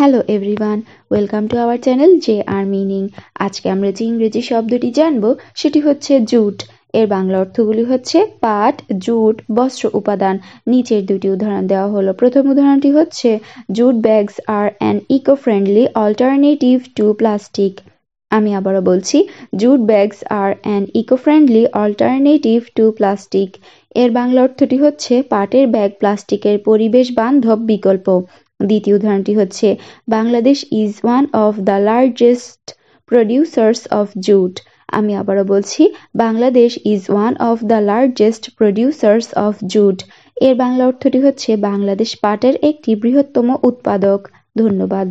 hello everyone welcome to our channel J R meaning আজকে আমরা যে ইংরেজি শব্দটি জানব সেটি হচ্ছে জুট এর বাংলা অর্থগুলি হচ্ছে পাট জুট বস্ত্র উপাদান নিচের দুটি উদাহরণ দেওয়া হলো প্রথম উদাহরণটি হচ্ছে jute bags are an eco friendly alternative to plastic আমি আবারও বলছি jute bags are an eco friendly alternative to plastic এর বাংলা অর্থটি হচ্ছে পাটের ব্যাগ প্লাস্টিকের পরিবেশ বান্ধব বিকল্প দ্বিতীয় উদাহরণটি হচ্ছে Bangladesh is one of the largest producers of jute আমি আবারও বলছি Bangladesh is one of the largest producers of jute এর বাংলা অর্থটি হচ্ছে বাংলাদেশ পাটের একটি বৃহত্তম উৎপাদক ধন্যবাদ